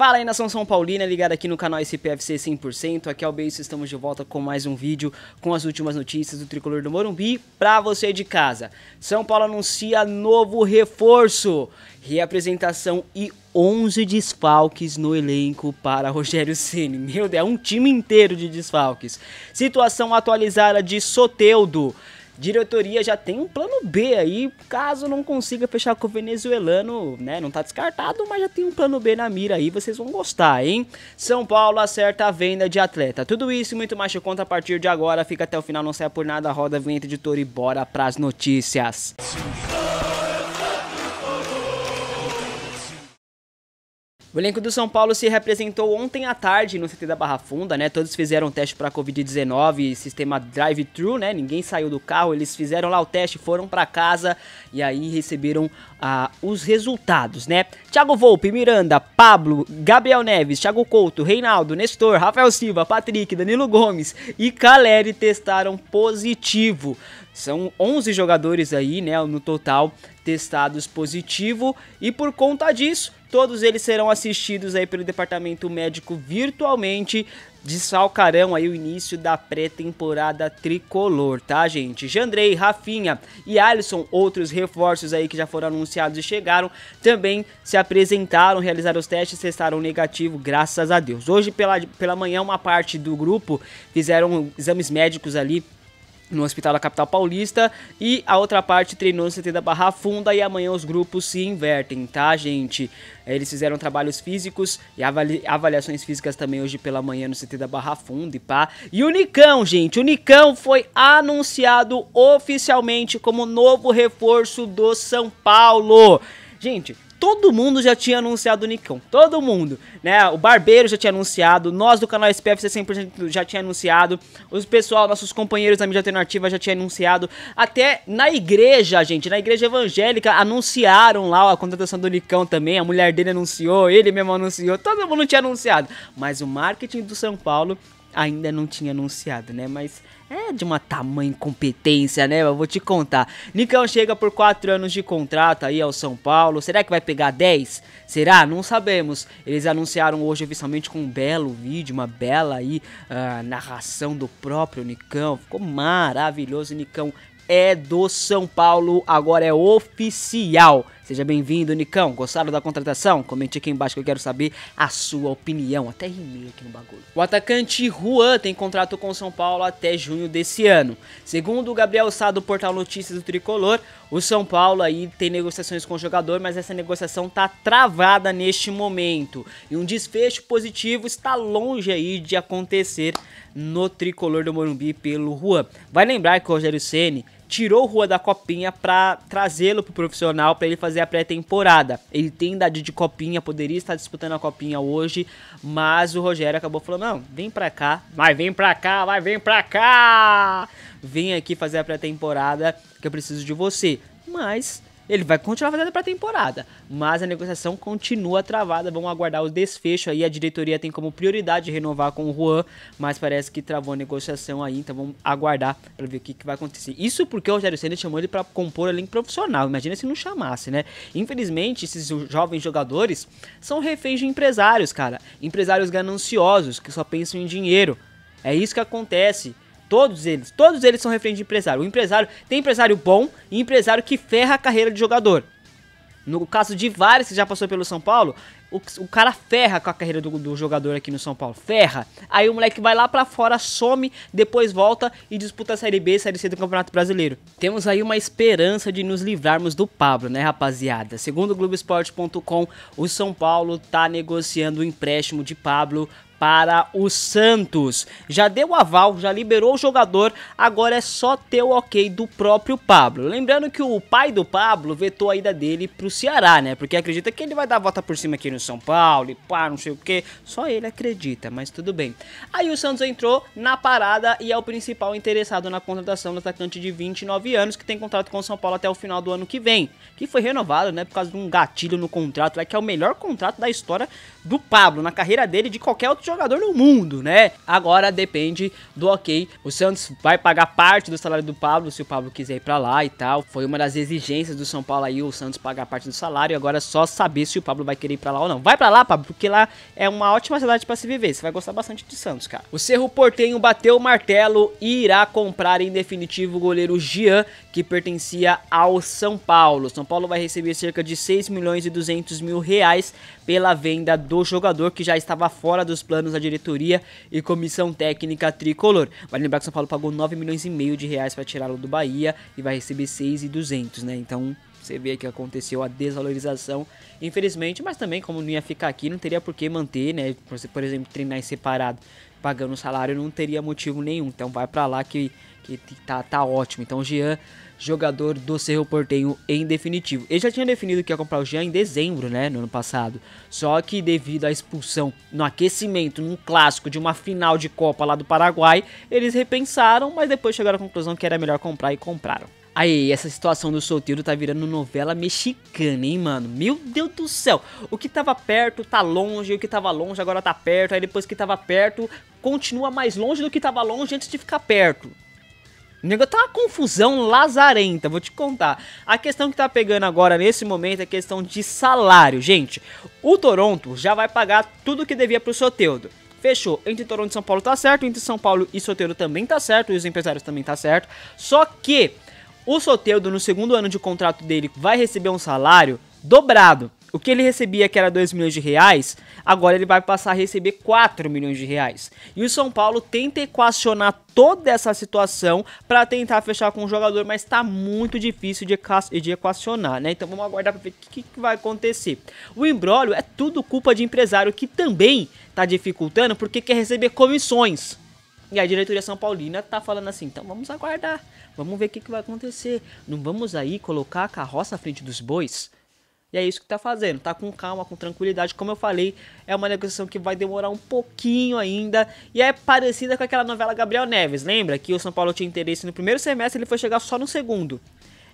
Fala aí nação São Paulina, ligada aqui no canal SPFC 100%, aqui é o Beijo, estamos de volta com mais um vídeo com as últimas notícias do Tricolor do Morumbi pra você de casa. São Paulo anuncia novo reforço, reapresentação e 11 desfalques no elenco para Rogério Ceni. Meu Deus, é um time inteiro de desfalques. Situação atualizada de Soteudo diretoria já tem um plano B aí, caso não consiga fechar com o venezuelano, né? Não tá descartado, mas já tem um plano B na mira aí, vocês vão gostar, hein? São Paulo acerta a venda de atleta. Tudo isso e muito mais de conta a partir de agora. Fica até o final, não saia por nada, roda a vinheta editor e bora pras notícias. Sim. O elenco do São Paulo se representou ontem à tarde no CT da Barra Funda, né? Todos fizeram o teste para Covid-19, sistema drive-thru, né? Ninguém saiu do carro, eles fizeram lá o teste, foram para casa e aí receberam ah, os resultados, né? Thiago Volpe, Miranda, Pablo, Gabriel Neves, Thiago Couto, Reinaldo, Nestor, Rafael Silva, Patrick, Danilo Gomes e Caleri testaram positivo. São 11 jogadores aí, né, no total testados positivo e por conta disso Todos eles serão assistidos aí pelo departamento médico virtualmente de Salcarão aí o início da pré-temporada tricolor, tá, gente? Jandrei, Rafinha e Alisson, outros reforços aí que já foram anunciados e chegaram, também se apresentaram, realizaram os testes, testaram negativo, graças a Deus. Hoje pela, pela manhã, uma parte do grupo fizeram exames médicos ali no hospital da capital paulista e a outra parte treinou no CT da Barra Funda e amanhã os grupos se invertem, tá, gente? É, eles fizeram trabalhos físicos e avali avaliações físicas também hoje pela manhã no CT da Barra Funda e pá. E o Nicão, gente, o Nicão foi anunciado oficialmente como novo reforço do São Paulo. Gente, todo mundo já tinha anunciado o Nikon. Todo mundo, né? O Barbeiro já tinha anunciado, nós do canal SPFC 100% já tinha anunciado, os pessoal, nossos companheiros da mídia alternativa já tinha anunciado, até na igreja, gente, na igreja evangélica anunciaram lá a contratação do Nicão também, a mulher dele anunciou, ele mesmo anunciou, todo mundo tinha anunciado, mas o marketing do São Paulo ainda não tinha anunciado, né? Mas é de uma tamanha incompetência, né? Eu vou te contar. Nicão chega por 4 anos de contrato aí ao São Paulo. Será que vai pegar 10? Será? Não sabemos. Eles anunciaram hoje oficialmente com um belo vídeo, uma bela aí uh, narração do próprio Nicão. Ficou maravilhoso, Nicão é do São Paulo, agora é oficial. Seja bem-vindo, Nicão. Gostaram da contratação? Comente aqui embaixo que eu quero saber a sua opinião. Até rimei aqui no bagulho. O atacante Juan tem contrato com o São Paulo até junho desse ano. Segundo o Gabriel Sá do portal Notícias do Tricolor, o São Paulo aí tem negociações com o jogador, mas essa negociação tá travada neste momento. E um desfecho positivo está longe aí de acontecer no Tricolor do Morumbi pelo Juan. Vai lembrar que o Rogério Ceni tirou o Rua da Copinha para trazê-lo pro profissional para ele fazer a pré-temporada. Ele tem idade de Copinha, poderia estar disputando a Copinha hoje, mas o Rogério acabou falando: "Não, vem para cá, vai vem para cá, vai vem para cá. Vem aqui fazer a pré-temporada que eu preciso de você". Mas ele vai continuar fazendo para temporada, mas a negociação continua travada. Vamos aguardar o desfecho aí. A diretoria tem como prioridade renovar com o Juan, mas parece que travou a negociação aí, então vamos aguardar para ver o que, que, vai acontecer. Isso porque o Rogério Senna chamou ele para compor a linha profissional. Imagina se não chamasse, né? Infelizmente, esses jovens jogadores são reféns de empresários, cara. Empresários gananciosos que só pensam em dinheiro. É isso que acontece. Todos eles. Todos eles são referentes de empresário. O empresário tem empresário bom e empresário que ferra a carreira de jogador. No caso de Vares, que já passou pelo São Paulo, o, o cara ferra com a carreira do, do, jogador aqui no São Paulo. Ferra. Aí o moleque vai lá para fora, some, depois volta e disputa a Série B, Série C do Campeonato Brasileiro. Temos aí uma esperança de nos livrarmos do Pablo, né, rapaziada? Segundo o Globoesporte.com, o São Paulo tá negociando o empréstimo de Pablo para o Santos. Já deu aval, já liberou o jogador, agora é só ter o ok do próprio Pablo. Lembrando que o pai do Pablo vetou a ida dele para o Ceará, né? Porque acredita que ele vai dar a volta por cima aqui no São Paulo e pá, não sei o que. Só ele acredita, mas tudo bem. Aí o Santos entrou na parada e é o principal interessado na contratação do atacante de 29 anos que tem contrato com o São Paulo até o final do ano que vem, que foi renovado, né, por causa de um gatilho no contrato, é que é o melhor contrato da história do Pablo na carreira dele de qualquer outro jogador no mundo, né? Agora depende do ok. O Santos vai pagar parte do salário do Pablo se o Pablo quiser ir para lá e tal. Foi uma das exigências do São Paulo aí o Santos pagar parte do salário. Agora é só saber se o Pablo vai querer ir para lá ou não. Vai para lá, Pablo, porque lá é uma ótima cidade para se viver. Você vai gostar bastante de Santos, cara. O Cerro Portenho bateu o martelo e irá comprar em definitivo o goleiro Gian, que pertencia ao São Paulo. São Paulo vai receber cerca de 6 milhões e 200 mil reais pela venda do jogador que já estava fora dos planos da diretoria e comissão técnica tricolor. Vale lembrar que São Paulo pagou 9 milhões e meio de reais para tirá-lo do Bahia e vai receber 6 e 200, né? Então você vê que aconteceu a desvalorização, infelizmente, mas também como não ia ficar aqui, não teria por que manter, né? Por exemplo, treinar em separado pagando salário não teria motivo nenhum. Então vai para lá que, que tá, tá ótimo. Então o Jean, jogador do Cerro Portenho em definitivo. Ele já tinha definido que ia comprar o Jean em dezembro, né, no ano passado. Só que devido à expulsão no aquecimento, num clássico de uma final de Copa lá do Paraguai, eles repensaram, mas depois chegaram à conclusão que era melhor comprar e compraram. Aí, essa situação do solteiro tá virando novela mexicana, hein, mano? Meu Deus do céu! O que tava perto tá longe, o que tava longe agora tá perto, aí depois que tava perto, continua mais longe do que tava longe antes de ficar perto. O negócio tá uma confusão lazarenta, vou te contar. A questão que tá pegando agora nesse momento é a questão de salário, gente. O Toronto já vai pagar tudo o que devia pro Soteudo. Fechou. Entre Toronto e São Paulo tá certo, entre São Paulo e Soteudo também tá certo, e os empresários também tá certo. Só que o Soteldo, no segundo ano de contrato dele, vai receber um salário dobrado. O que ele recebia, que era 2 milhões de reais, agora ele vai passar a receber 4 milhões de reais. E o São Paulo tenta equacionar toda essa situação para tentar fechar com o jogador, mas está muito difícil de, equacionar, né? Então vamos aguardar para ver o que, que vai acontecer. O embrólio é tudo culpa de empresário que também está dificultando porque quer receber comissões. E a diretoria São Paulina tá falando assim: então vamos aguardar, vamos ver o que, que vai acontecer. Não vamos aí colocar a carroça à frente dos bois. E é isso que tá fazendo, tá com calma, com tranquilidade. Como eu falei, é uma negociação que vai demorar um pouquinho ainda. E é parecida com aquela novela Gabriel Neves, lembra? Que o São Paulo tinha interesse no primeiro semestre, ele foi chegar só no segundo.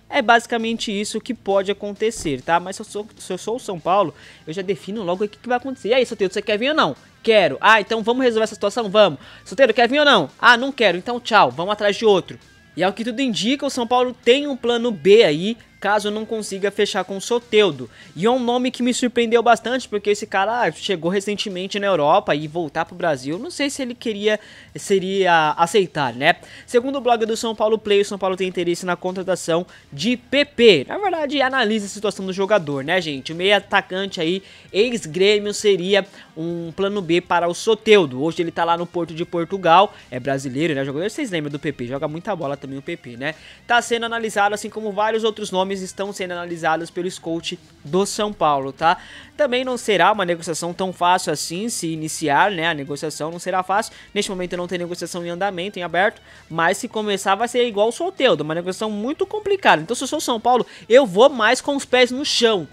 É basicamente isso que pode acontecer, tá? Mas se eu sou, se eu sou o São Paulo, eu já defino logo o que, que vai acontecer. E aí, Soteldo, você quer vir ou não? Quero. Ah, então vamos resolver essa situação? Vamos. Solteiro, quer vir ou não? Ah, não quero. Então tchau, vamos atrás de outro. E ao que tudo indica, o São Paulo tem um plano B aí caso não consiga fechar com o Soteudo. E é um nome que me surpreendeu bastante, porque esse cara ah, chegou recentemente na Europa e voltar para o Brasil, não sei se ele queria, seria aceitar, né? Segundo o blog do São Paulo Play, o São Paulo tem interesse na contratação de PP. Na verdade, analisa a situação do jogador, né, gente? O meio atacante aí, ex-grêmio, seria um plano B para o Soteudo. Hoje ele tá lá no Porto de Portugal, é brasileiro, né, jogador? Vocês lembram do PP, joga muita bola também o PP, né? Tá sendo analisado, assim como vários outros nomes nomes estão sendo analisados pelo scout do São Paulo, tá? Também não será uma negociação tão fácil assim se iniciar, né? A negociação não será fácil. Neste momento não tem negociação em andamento, em aberto, mas se começar vai ser igual o Solteudo, uma negociação muito complicada. Então se eu sou São Paulo, eu vou mais com os pés no chão,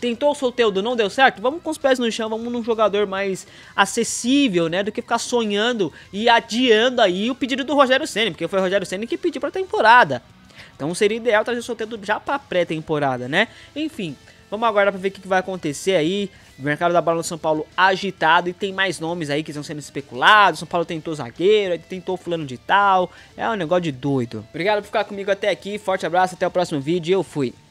tentou o Soteudo, não deu certo, vamos com os pés no chão, vamos num jogador mais acessível, né, do que ficar sonhando e adiando aí o pedido do Rogério Ceni, porque foi o Rogério Ceni que pediu para temporada. Então seria ideal trazer o Soteldo já para pré-temporada, né? Enfim, vamos aguardar para ver o que vai acontecer aí. mercado da bola do São Paulo agitado e tem mais nomes aí que estão sendo especulados. São Paulo tentou zagueiro, tentou fulano de tal. É um negócio de doido. Obrigado por ficar comigo até aqui. Forte abraço, até o próximo vídeo. Eu fui.